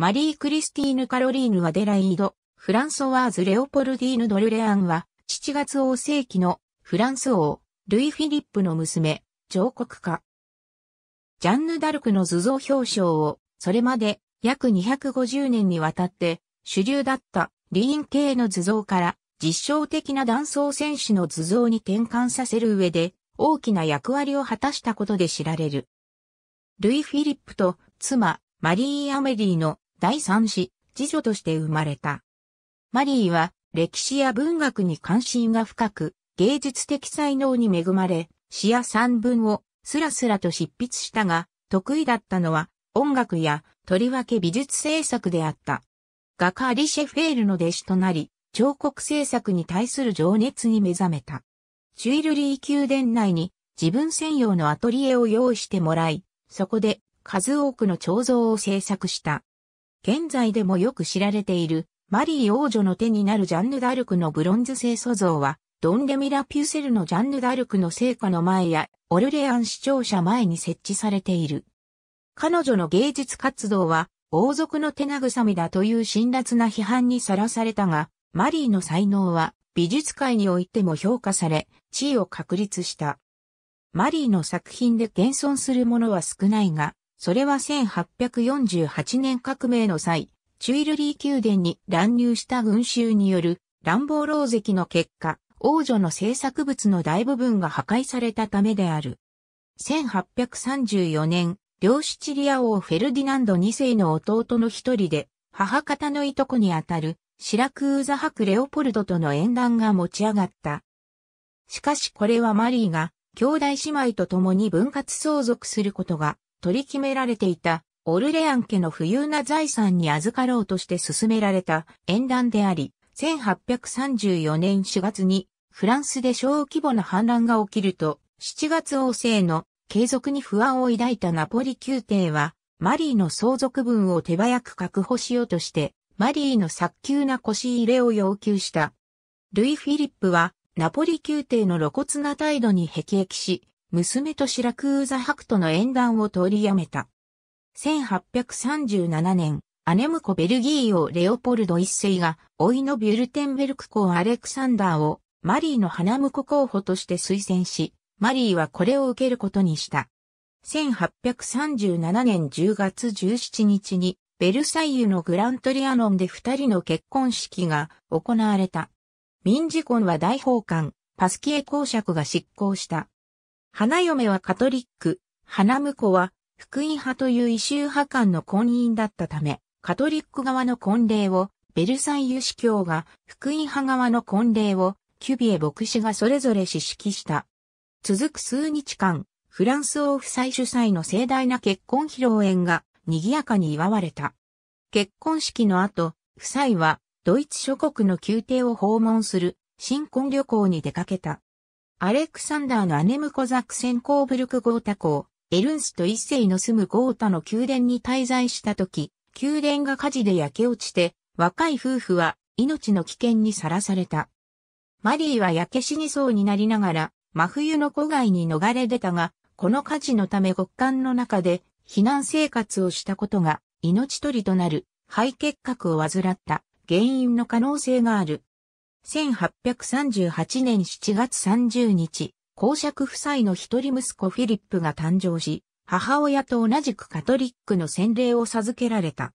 マリー・クリスティーヌ・カロリーヌ・アデライード、フランソワーズ・レオポルディーヌ・ドルレアンは、7月王世紀のフランス王、ルイ・フィリップの娘、上国家。ジャンヌ・ダルクの図像表彰を、それまで約250年にわたって主流だったリーン系の図像から実証的な断層選手の図像に転換させる上で大きな役割を果たしたことで知られる。ルイ・フィリップと妻マリー・アメリーの第三子、次女として生まれた。マリーは歴史や文学に関心が深く、芸術的才能に恵まれ、詩や散文をスラスラと執筆したが、得意だったのは音楽やとりわけ美術制作であった。画家リシェフェールの弟子となり、彫刻制作に対する情熱に目覚めた。チュイルリー宮殿内に自分専用のアトリエを用意してもらい、そこで数多くの彫像を制作した。現在でもよく知られている、マリー王女の手になるジャンヌ・ダルクのブロンズ製塑像は、ドンレミラ・ピュセルのジャンヌ・ダルクの聖火の前や、オルレアン市庁舎前に設置されている。彼女の芸術活動は、王族の手慰みだという辛辣な批判にさらされたが、マリーの才能は、美術界においても評価され、地位を確立した。マリーの作品で現存するものは少ないが、それは1848年革命の際、チュイルリー宮殿に乱入した群衆による乱暴老石の結果、王女の制作物の大部分が破壊されたためである。1834年、両シチリア王フェルディナンド2世の弟の一人で、母方のいとこにあたる、シラクーザ博レオポルドとの縁談が持ち上がった。しかしこれはマリーが、兄弟姉妹と共に分割相続することが取り決められていたオルレアン家の富裕な財産に預かろうとして進められた縁談であり、1834年4月にフランスで小規模な反乱が起きると、7月王政の継続に不安を抱いたナポリ宮廷は、マリーの相続分を手早く確保しようとして、マリーの早急な腰入れを要求した。ルイ・フィリップは、ナポリ宮廷の露骨な態度に辟易し、娘とシラクーザハクトの縁談を取りやめた。1837年、姉婿ベルギー王レオポルド一世が、老いのビュルテンベルク公アレクサンダーを、マリーの花婿候補として推薦し、マリーはこれを受けることにした。1837年10月17日に、ベルサイユのグラントリアノンで二人の結婚式が行われた。民事婚は大法官、パスキエ公爵が執行した。花嫁はカトリック、花婿は福音派という異宗派間の婚姻だったため、カトリック側の婚礼をベルサイユ司教が、福音派側の婚礼をキュビエ牧師がそれぞれ指揮した。続く数日間、フランス王夫妻主催の盛大な結婚披露宴が賑やかに祝われた。結婚式の後、夫妻はドイツ諸国の宮廷を訪問する新婚旅行に出かけた。アレクサンダーの姉コザクセンコーブルクゴータ公、エルンスト一世の住むゴータの宮殿に滞在した時、宮殿が火事で焼け落ちて、若い夫婦は命の危険にさらされた。マリーは焼け死にそうになりながら、真冬の古外に逃れ出たが、この火事のため極寒の中で避難生活をしたことが命取りとなる肺結核を患った原因の可能性がある。1838年7月30日、公爵夫妻の一人息子フィリップが誕生し、母親と同じくカトリックの洗礼を授けられた。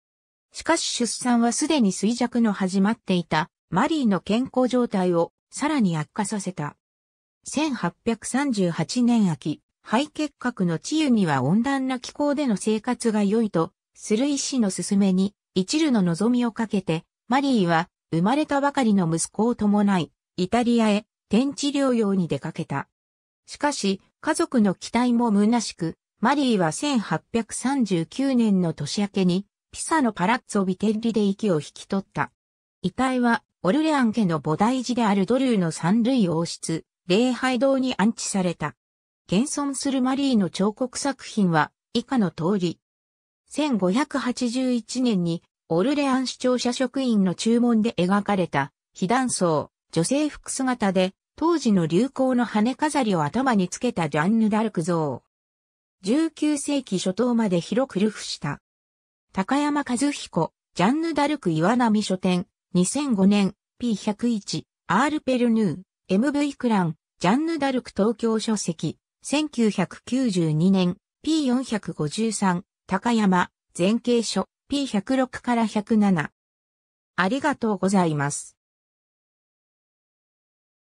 しかし出産はすでに衰弱の始まっていたマリーの健康状態をさらに悪化させた。1838年秋、肺結核の治癒には温暖な気候での生活が良いと、する医師の勧めに、一縷の望みをかけて、マリーは生まれたばかりの息子を伴い、イタリアへ天地療養に出かけた。しかし、家族の期待も虚しく、マリーは1839年の年明けに、ピサのパラッツォ・ビテッリで息を引き取った。遺体は、オルレアン家の菩提寺であるドルーの三類王室、礼拝堂に安置された。現存するマリーの彫刻作品は、以下の通り。1581年にオルレアン市庁舎職員の注文で描かれた、被弾層、女性服姿で、当時の流行の羽飾りを頭につけたジャンヌ・ダルク像。19世紀初頭まで広く流布した。高山和彦、ジャンヌ・ダルク岩波書店、2005年、P101、アール・ペルヌー、MV クラン、ジャンヌ・ダルク東京書籍、1992年、P453、高山、前景書。P106 から107。ありがとうございます。